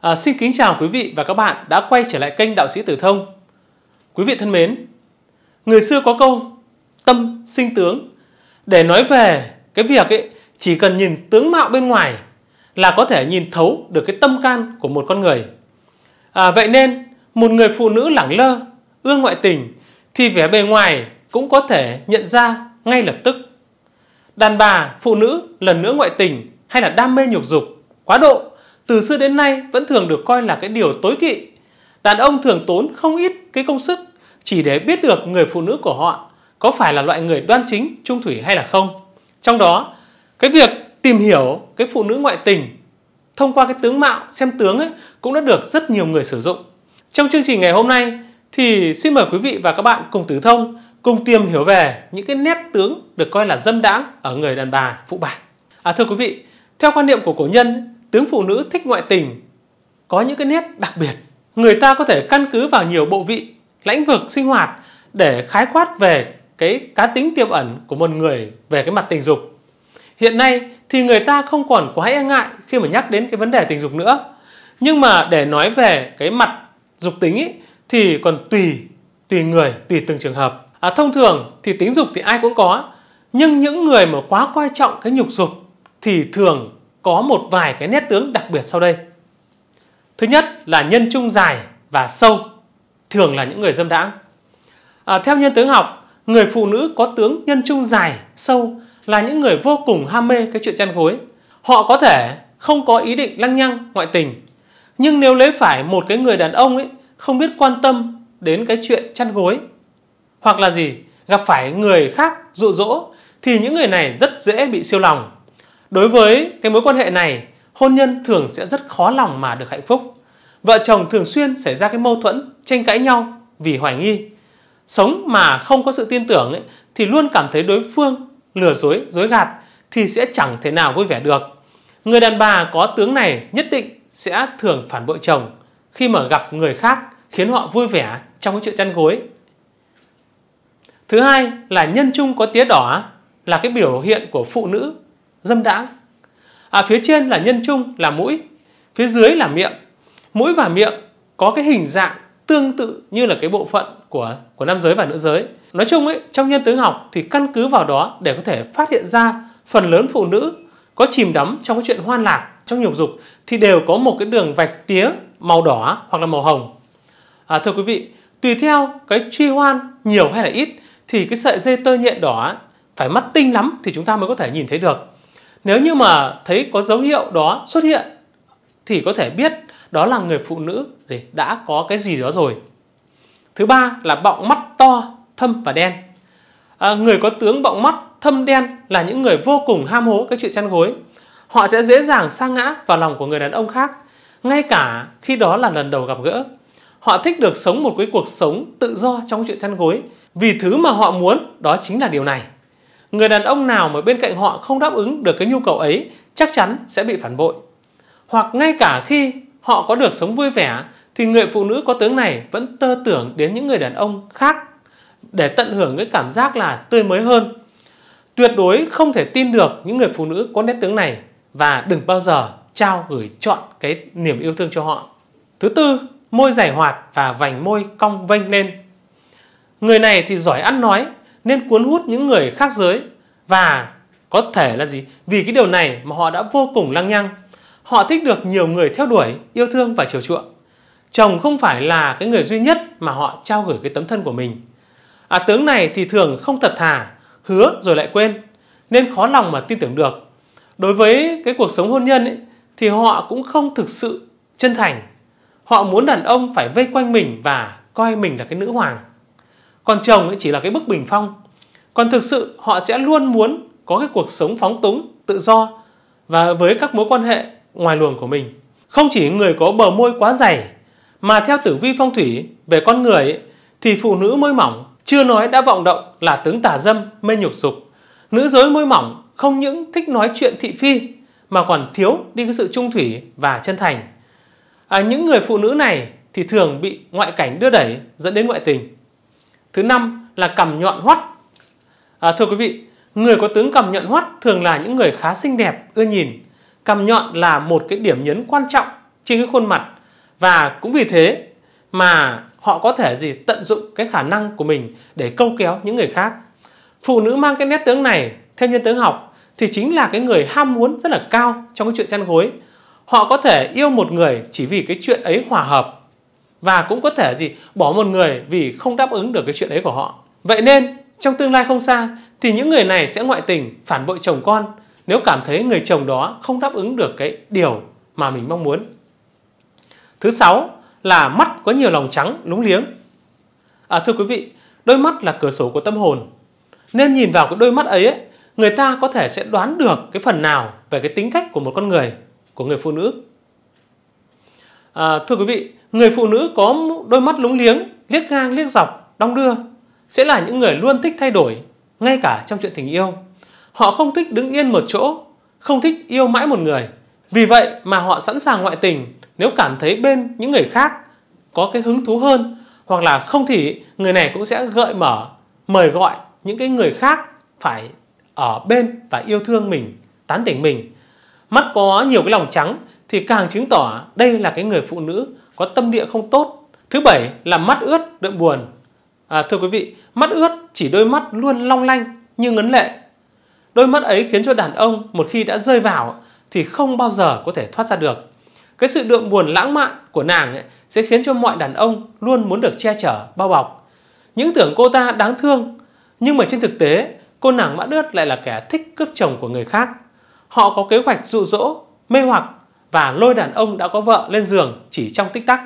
À, xin kính chào quý vị và các bạn đã quay trở lại kênh Đạo sĩ Tử Thông. Quý vị thân mến, người xưa có câu tâm sinh tướng để nói về cái việc ấy chỉ cần nhìn tướng mạo bên ngoài là có thể nhìn thấu được cái tâm can của một con người. À, vậy nên một người phụ nữ lẳng lơ, ưa ngoại tình thì vẻ bề ngoài cũng có thể nhận ra ngay lập tức. Đàn bà, phụ nữ lần nữa ngoại tình hay là đam mê nhục dục quá độ từ xưa đến nay vẫn thường được coi là cái điều tối kỵ. Đàn ông thường tốn không ít cái công sức chỉ để biết được người phụ nữ của họ có phải là loại người đoan chính, trung thủy hay là không. Trong đó, cái việc tìm hiểu cái phụ nữ ngoại tình thông qua cái tướng mạo xem tướng ấy cũng đã được rất nhiều người sử dụng. Trong chương trình ngày hôm nay thì xin mời quý vị và các bạn cùng tử thông cùng tìm hiểu về những cái nét tướng được coi là dâm đãng ở người đàn bà phụ bạc. À thưa quý vị, theo quan niệm của cổ nhân tướng phụ nữ thích ngoại tình có những cái nét đặc biệt. Người ta có thể căn cứ vào nhiều bộ vị, lĩnh vực sinh hoạt để khái quát về cái cá tính tiềm ẩn của một người về cái mặt tình dục. Hiện nay thì người ta không còn quá e ngại khi mà nhắc đến cái vấn đề tình dục nữa. Nhưng mà để nói về cái mặt dục tính ý, thì còn tùy tùy người, tùy từng trường hợp. À, thông thường thì tính dục thì ai cũng có, nhưng những người mà quá coi trọng cái nhục dục thì thường có một vài cái nét tướng đặc biệt sau đây. Thứ nhất là nhân trung dài và sâu, thường là những người dâm đãng. À, theo nhân tướng học, người phụ nữ có tướng nhân trung dài, sâu là những người vô cùng ham mê cái chuyện chăn gối. Họ có thể không có ý định lăng nhăng, ngoại tình. Nhưng nếu lấy phải một cái người đàn ông ấy không biết quan tâm đến cái chuyện chăn gối hoặc là gì, gặp phải người khác dụ dỗ thì những người này rất dễ bị siêu lòng Đối với cái mối quan hệ này, hôn nhân thường sẽ rất khó lòng mà được hạnh phúc. Vợ chồng thường xuyên xảy ra cái mâu thuẫn, tranh cãi nhau vì hoài nghi. Sống mà không có sự tin tưởng ấy, thì luôn cảm thấy đối phương lừa dối, dối gạt thì sẽ chẳng thể nào vui vẻ được. Người đàn bà có tướng này nhất định sẽ thường phản bội chồng khi mà gặp người khác khiến họ vui vẻ trong cái chuyện chăn gối. Thứ hai là nhân trung có tía đỏ là cái biểu hiện của phụ nữ dâm đãng. À, phía trên là nhân trung là mũi, phía dưới là miệng. Mũi và miệng có cái hình dạng tương tự như là cái bộ phận của của nam giới và nữ giới. Nói chung ấy, trong nhân tướng học thì căn cứ vào đó để có thể phát hiện ra phần lớn phụ nữ có chìm đắm trong cái chuyện hoan lạc, trong nhục dục thì đều có một cái đường vạch tía màu đỏ hoặc là màu hồng. À, thưa quý vị, tùy theo cái truy hoan nhiều hay là ít thì cái sợi dây tơ nhện đỏ phải mắt tinh lắm thì chúng ta mới có thể nhìn thấy được. Nếu như mà thấy có dấu hiệu đó xuất hiện thì có thể biết đó là người phụ nữ gì đã có cái gì đó rồi. Thứ ba là bọng mắt to, thâm và đen. À, người có tướng bọng mắt thâm đen là những người vô cùng ham hố cái chuyện chăn gối. Họ sẽ dễ dàng sa ngã vào lòng của người đàn ông khác, ngay cả khi đó là lần đầu gặp gỡ. Họ thích được sống một cái cuộc sống tự do trong chuyện chăn gối, vì thứ mà họ muốn đó chính là điều này người đàn ông nào mà bên cạnh họ không đáp ứng được cái nhu cầu ấy chắc chắn sẽ bị phản bội. Hoặc ngay cả khi họ có được sống vui vẻ thì người phụ nữ có tướng này vẫn tơ tưởng đến những người đàn ông khác để tận hưởng cái cảm giác là tươi mới hơn. Tuyệt đối không thể tin được những người phụ nữ có nét tướng này và đừng bao giờ trao gửi chọn cái niềm yêu thương cho họ. Thứ tư, môi giải hoạt và vành môi cong vênh lên. Người này thì giỏi ăn nói nên cuốn hút những người khác giới và có thể là gì? Vì cái điều này mà họ đã vô cùng lăng nhăng. Họ thích được nhiều người theo đuổi, yêu thương và chiều chuộng. Chồng không phải là cái người duy nhất mà họ trao gửi cái tấm thân của mình. À, tướng này thì thường không thật thà, hứa rồi lại quên, nên khó lòng mà tin tưởng được. Đối với cái cuộc sống hôn nhân ấy, thì họ cũng không thực sự chân thành. Họ muốn đàn ông phải vây quanh mình và coi mình là cái nữ hoàng còn chồng ấy chỉ là cái bức bình phong còn thực sự họ sẽ luôn muốn có cái cuộc sống phóng túng tự do và với các mối quan hệ ngoài luồng của mình không chỉ người có bờ môi quá dày mà theo tử vi phong thủy về con người ấy, thì phụ nữ môi mỏng chưa nói đã vọng động là tướng tà dâm mê nhục dục nữ giới môi mỏng không những thích nói chuyện thị phi mà còn thiếu đi cái sự trung thủy và chân thành à, những người phụ nữ này thì thường bị ngoại cảnh đưa đẩy dẫn đến ngoại tình Thứ năm là cằm nhọn hoắt. À, thưa quý vị, người có tướng cằm nhọn hoắt thường là những người khá xinh đẹp, ưa nhìn. Cằm nhọn là một cái điểm nhấn quan trọng trên cái khuôn mặt và cũng vì thế mà họ có thể gì tận dụng cái khả năng của mình để câu kéo những người khác. Phụ nữ mang cái nét tướng này theo nhân tướng học thì chính là cái người ham muốn rất là cao trong cái chuyện chăn gối. Họ có thể yêu một người chỉ vì cái chuyện ấy hòa hợp và cũng có thể gì bỏ một người vì không đáp ứng được cái chuyện ấy của họ vậy nên trong tương lai không xa thì những người này sẽ ngoại tình phản bội chồng con nếu cảm thấy người chồng đó không đáp ứng được cái điều mà mình mong muốn thứ sáu là mắt có nhiều lòng trắng lúng liếng à, thưa quý vị đôi mắt là cửa sổ của tâm hồn nên nhìn vào cái đôi mắt ấy người ta có thể sẽ đoán được cái phần nào về cái tính cách của một con người của người phụ nữ À, thưa quý vị, người phụ nữ có đôi mắt lúng liếng, liếc ngang liếc dọc, đong đưa sẽ là những người luôn thích thay đổi, ngay cả trong chuyện tình yêu. Họ không thích đứng yên một chỗ, không thích yêu mãi một người. Vì vậy mà họ sẵn sàng ngoại tình nếu cảm thấy bên những người khác có cái hứng thú hơn hoặc là không thì người này cũng sẽ gợi mở mời gọi những cái người khác phải ở bên và yêu thương mình, tán tỉnh mình. Mắt có nhiều cái lòng trắng thì càng chứng tỏ đây là cái người phụ nữ có tâm địa không tốt. Thứ bảy là mắt ướt đượm buồn. À, thưa quý vị, mắt ướt chỉ đôi mắt luôn long lanh như ngấn lệ. Đôi mắt ấy khiến cho đàn ông một khi đã rơi vào thì không bao giờ có thể thoát ra được. Cái sự đượm buồn lãng mạn của nàng ấy sẽ khiến cho mọi đàn ông luôn muốn được che chở, bao bọc. Những tưởng cô ta đáng thương, nhưng mà trên thực tế, cô nàng mã ướt lại là kẻ thích cướp chồng của người khác. Họ có kế hoạch dụ dỗ, mê hoặc và lôi đàn ông đã có vợ lên giường chỉ trong tích tắc.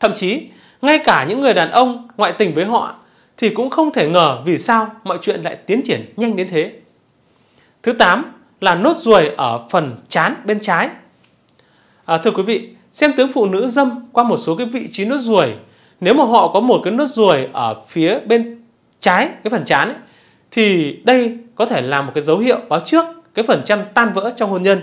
Thậm chí, ngay cả những người đàn ông ngoại tình với họ thì cũng không thể ngờ vì sao mọi chuyện lại tiến triển nhanh đến thế. Thứ 8 là nốt ruồi ở phần chán bên trái. À, thưa quý vị, xem tướng phụ nữ dâm qua một số cái vị trí nốt ruồi. Nếu mà họ có một cái nốt ruồi ở phía bên trái cái phần chán ấy, thì đây có thể là một cái dấu hiệu báo trước cái phần trăm tan vỡ trong hôn nhân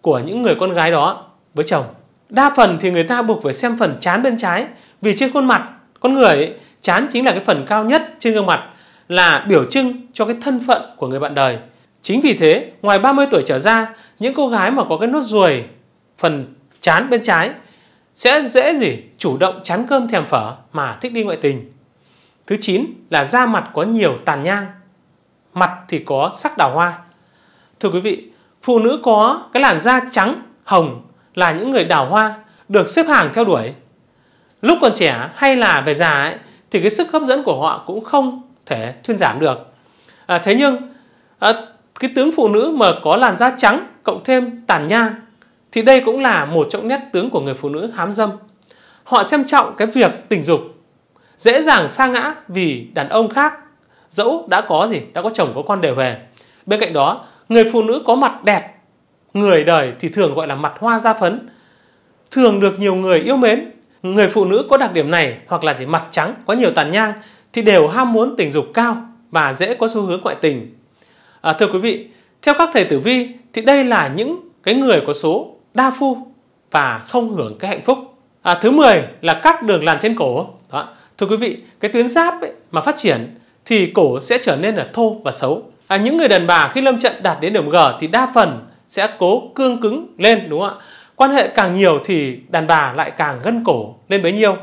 của những người con gái đó với chồng đa phần thì người ta buộc phải xem phần chán bên trái vì trên khuôn mặt con người ấy, chán chính là cái phần cao nhất trên gương mặt là biểu trưng cho cái thân phận của người bạn đời chính vì thế ngoài 30 tuổi trở ra những cô gái mà có cái nốt ruồi phần chán bên trái sẽ dễ gì chủ động chán cơm thèm phở mà thích đi ngoại tình thứ 9 là da mặt có nhiều tàn nhang mặt thì có sắc đào hoa thưa quý vị phụ nữ có cái làn da trắng hồng là những người đào hoa được xếp hàng theo đuổi. Lúc còn trẻ hay là về già ấy, thì cái sức hấp dẫn của họ cũng không thể thuyên giảm được. À, thế nhưng à, cái tướng phụ nữ mà có làn da trắng cộng thêm tàn nhang thì đây cũng là một trong nét tướng của người phụ nữ hám dâm. Họ xem trọng cái việc tình dục, dễ dàng sa ngã vì đàn ông khác dẫu đã có gì, đã có chồng có con đều về. Bên cạnh đó, người phụ nữ có mặt đẹp người đời thì thường gọi là mặt hoa da phấn, thường được nhiều người yêu mến. Người phụ nữ có đặc điểm này hoặc là chỉ mặt trắng, có nhiều tàn nhang thì đều ham muốn tình dục cao và dễ có xu hướng ngoại tình. À, thưa quý vị, theo các thầy tử vi thì đây là những cái người có số đa phu và không hưởng cái hạnh phúc. À, thứ 10 là các đường làn trên cổ. Đó. Thưa quý vị, cái tuyến giáp ấy mà phát triển thì cổ sẽ trở nên là thô và xấu. À, những người đàn bà khi lâm trận đạt đến điểm G thì đa phần sẽ cố cương cứng lên đúng không ạ quan hệ càng nhiều thì đàn bà lại càng gân cổ lên bấy nhiêu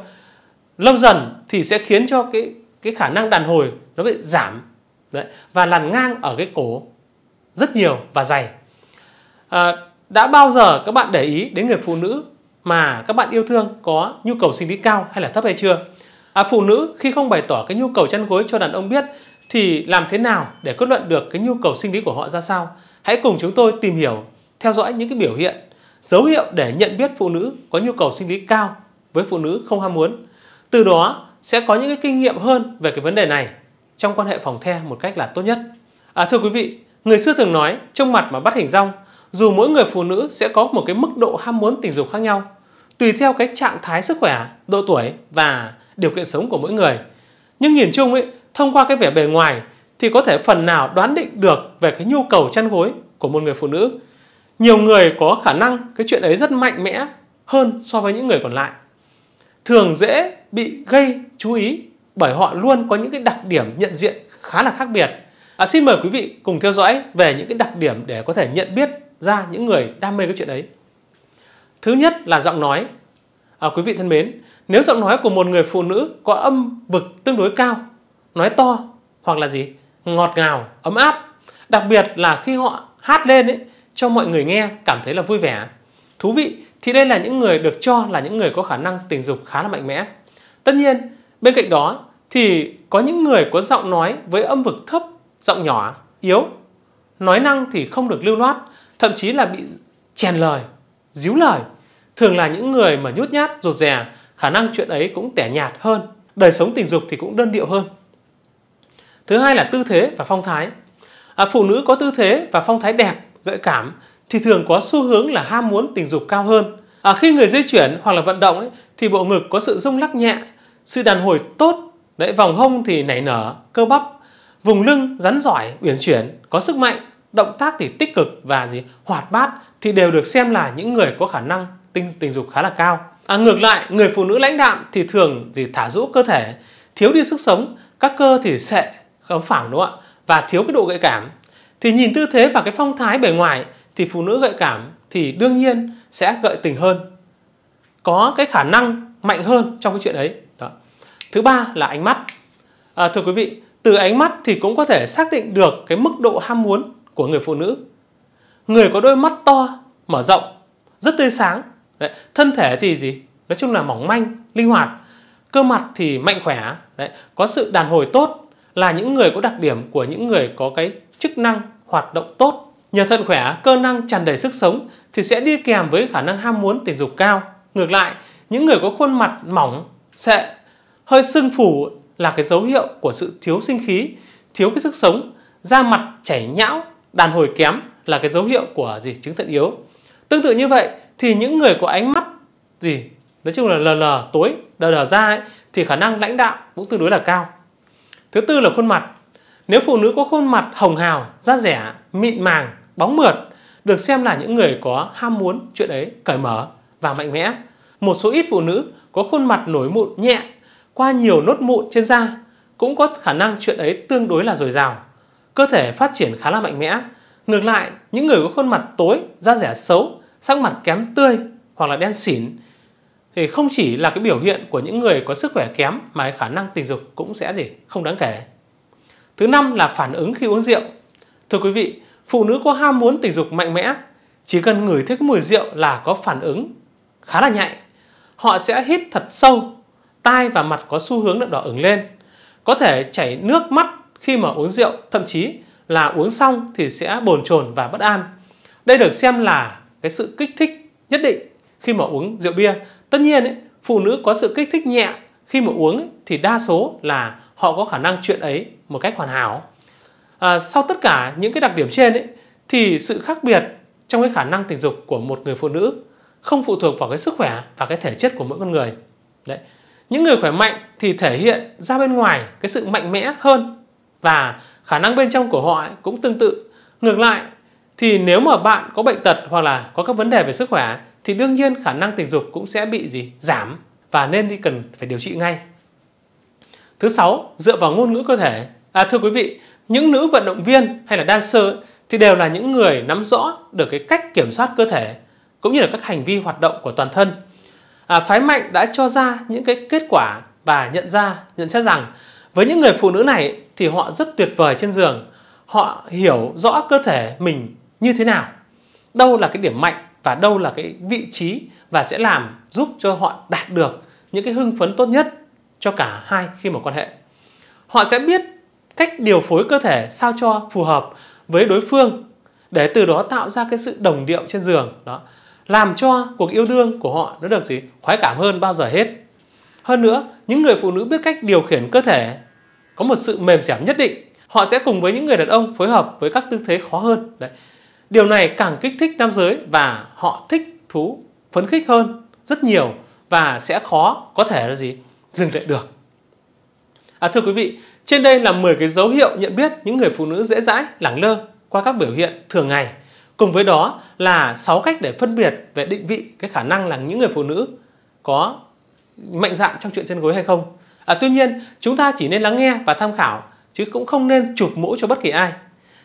lâu dần thì sẽ khiến cho cái cái khả năng đàn hồi nó bị giảm đấy, và làn ngang ở cái cổ rất nhiều và dày à, đã bao giờ các bạn để ý đến người phụ nữ mà các bạn yêu thương có nhu cầu sinh lý cao hay là thấp hay chưa à, phụ nữ khi không bày tỏ cái nhu cầu chăn gối cho đàn ông biết thì làm thế nào để kết luận được cái nhu cầu sinh lý của họ ra sao Hãy cùng chúng tôi tìm hiểu, theo dõi những cái biểu hiện, dấu hiệu để nhận biết phụ nữ có nhu cầu sinh lý cao với phụ nữ không ham muốn. Từ đó sẽ có những cái kinh nghiệm hơn về cái vấn đề này trong quan hệ phòng the một cách là tốt nhất. À, thưa quý vị, người xưa thường nói trong mặt mà bắt hình rong, dù mỗi người phụ nữ sẽ có một cái mức độ ham muốn tình dục khác nhau, tùy theo cái trạng thái sức khỏe, độ tuổi và điều kiện sống của mỗi người. Nhưng nhìn chung ấy, thông qua cái vẻ bề ngoài thì có thể phần nào đoán định được về cái nhu cầu chăn gối của một người phụ nữ. Nhiều người có khả năng cái chuyện ấy rất mạnh mẽ hơn so với những người còn lại. Thường dễ bị gây chú ý bởi họ luôn có những cái đặc điểm nhận diện khá là khác biệt. À, xin mời quý vị cùng theo dõi về những cái đặc điểm để có thể nhận biết ra những người đam mê cái chuyện ấy. Thứ nhất là giọng nói. À, quý vị thân mến, nếu giọng nói của một người phụ nữ có âm vực tương đối cao, nói to hoặc là gì ngọt ngào, ấm áp. Đặc biệt là khi họ hát lên ấy, cho mọi người nghe cảm thấy là vui vẻ. Thú vị thì đây là những người được cho là những người có khả năng tình dục khá là mạnh mẽ. Tất nhiên, bên cạnh đó thì có những người có giọng nói với âm vực thấp, giọng nhỏ, yếu. Nói năng thì không được lưu loát, thậm chí là bị chèn lời, díu lời. Thường là những người mà nhút nhát, rụt rè, khả năng chuyện ấy cũng tẻ nhạt hơn. Đời sống tình dục thì cũng đơn điệu hơn. Thứ hai là tư thế và phong thái. À, phụ nữ có tư thế và phong thái đẹp, gợi cảm thì thường có xu hướng là ham muốn tình dục cao hơn. À, khi người di chuyển hoặc là vận động ấy, thì bộ ngực có sự rung lắc nhẹ, sự đàn hồi tốt, đấy vòng hông thì nảy nở, cơ bắp, vùng lưng rắn giỏi, uyển chuyển, có sức mạnh, động tác thì tích cực và gì hoạt bát thì đều được xem là những người có khả năng tình tình dục khá là cao. À, ngược lại, người phụ nữ lãnh đạm thì thường thì thả rũ cơ thể, thiếu đi sức sống, các cơ thì sệ, không phẳng đúng không ạ và thiếu cái độ gợi cảm thì nhìn tư thế và cái phong thái bề ngoài thì phụ nữ gợi cảm thì đương nhiên sẽ gợi tình hơn có cái khả năng mạnh hơn trong cái chuyện ấy đó. thứ ba là ánh mắt à, thưa quý vị từ ánh mắt thì cũng có thể xác định được cái mức độ ham muốn của người phụ nữ người có đôi mắt to mở rộng rất tươi sáng đấy. thân thể thì gì nói chung là mỏng manh linh hoạt cơ mặt thì mạnh khỏe đấy. có sự đàn hồi tốt là những người có đặc điểm của những người có cái chức năng hoạt động tốt. Nhờ thận khỏe, cơ năng tràn đầy sức sống thì sẽ đi kèm với khả năng ham muốn tình dục cao. Ngược lại, những người có khuôn mặt mỏng, sệ, hơi sưng phù là cái dấu hiệu của sự thiếu sinh khí, thiếu cái sức sống, da mặt chảy nhão, đàn hồi kém là cái dấu hiệu của gì chứng thận yếu. Tương tự như vậy thì những người có ánh mắt gì nói chung là lờ lờ tối đờ đờ da ấy, thì khả năng lãnh đạo cũng tương đối là cao Thứ tư là khuôn mặt. Nếu phụ nữ có khuôn mặt hồng hào, da rẻ, mịn màng, bóng mượt, được xem là những người có ham muốn chuyện ấy cởi mở và mạnh mẽ. Một số ít phụ nữ có khuôn mặt nổi mụn nhẹ qua nhiều nốt mụn trên da cũng có khả năng chuyện ấy tương đối là dồi dào. Cơ thể phát triển khá là mạnh mẽ. Ngược lại, những người có khuôn mặt tối, da rẻ xấu, sắc mặt kém tươi hoặc là đen xỉn thì không chỉ là cái biểu hiện của những người có sức khỏe kém mà khả năng tình dục cũng sẽ gì không đáng kể. Thứ năm là phản ứng khi uống rượu. Thưa quý vị, phụ nữ có ham muốn tình dục mạnh mẽ chỉ cần ngửi thấy cái mùi rượu là có phản ứng khá là nhạy. Họ sẽ hít thật sâu, tai và mặt có xu hướng đỏ ửng lên, có thể chảy nước mắt khi mà uống rượu, thậm chí là uống xong thì sẽ bồn chồn và bất an. Đây được xem là cái sự kích thích nhất định khi mà uống rượu bia tất nhiên ấy, phụ nữ có sự kích thích nhẹ khi mà uống ấy, thì đa số là họ có khả năng chuyện ấy một cách hoàn hảo à, sau tất cả những cái đặc điểm trên ấy, thì sự khác biệt trong cái khả năng tình dục của một người phụ nữ không phụ thuộc vào cái sức khỏe và cái thể chất của mỗi con người đấy những người khỏe mạnh thì thể hiện ra bên ngoài cái sự mạnh mẽ hơn và khả năng bên trong của họ cũng tương tự ngược lại thì nếu mà bạn có bệnh tật hoặc là có các vấn đề về sức khỏe thì đương nhiên khả năng tình dục cũng sẽ bị gì giảm và nên đi cần phải điều trị ngay. Thứ sáu, dựa vào ngôn ngữ cơ thể. À, thưa quý vị, những nữ vận động viên hay là dancer thì đều là những người nắm rõ được cái cách kiểm soát cơ thể cũng như là các hành vi hoạt động của toàn thân. À, phái mạnh đã cho ra những cái kết quả và nhận ra, nhận xét rằng với những người phụ nữ này thì họ rất tuyệt vời trên giường. Họ hiểu rõ cơ thể mình như thế nào, đâu là cái điểm mạnh và đâu là cái vị trí và sẽ làm giúp cho họ đạt được những cái hưng phấn tốt nhất cho cả hai khi mà quan hệ. Họ sẽ biết cách điều phối cơ thể sao cho phù hợp với đối phương để từ đó tạo ra cái sự đồng điệu trên giường đó làm cho cuộc yêu đương của họ nó được gì khoái cảm hơn bao giờ hết hơn nữa những người phụ nữ biết cách điều khiển cơ thể có một sự mềm dẻo nhất định họ sẽ cùng với những người đàn ông phối hợp với các tư thế khó hơn đấy Điều này càng kích thích nam giới và họ thích thú phấn khích hơn rất nhiều và sẽ khó có thể là gì dừng lại được. À, thưa quý vị, trên đây là 10 cái dấu hiệu nhận biết những người phụ nữ dễ dãi, lẳng lơ qua các biểu hiện thường ngày. Cùng với đó là 6 cách để phân biệt về định vị cái khả năng là những người phụ nữ có mạnh dạn trong chuyện chân gối hay không. À, tuy nhiên, chúng ta chỉ nên lắng nghe và tham khảo chứ cũng không nên chụp mũ cho bất kỳ ai.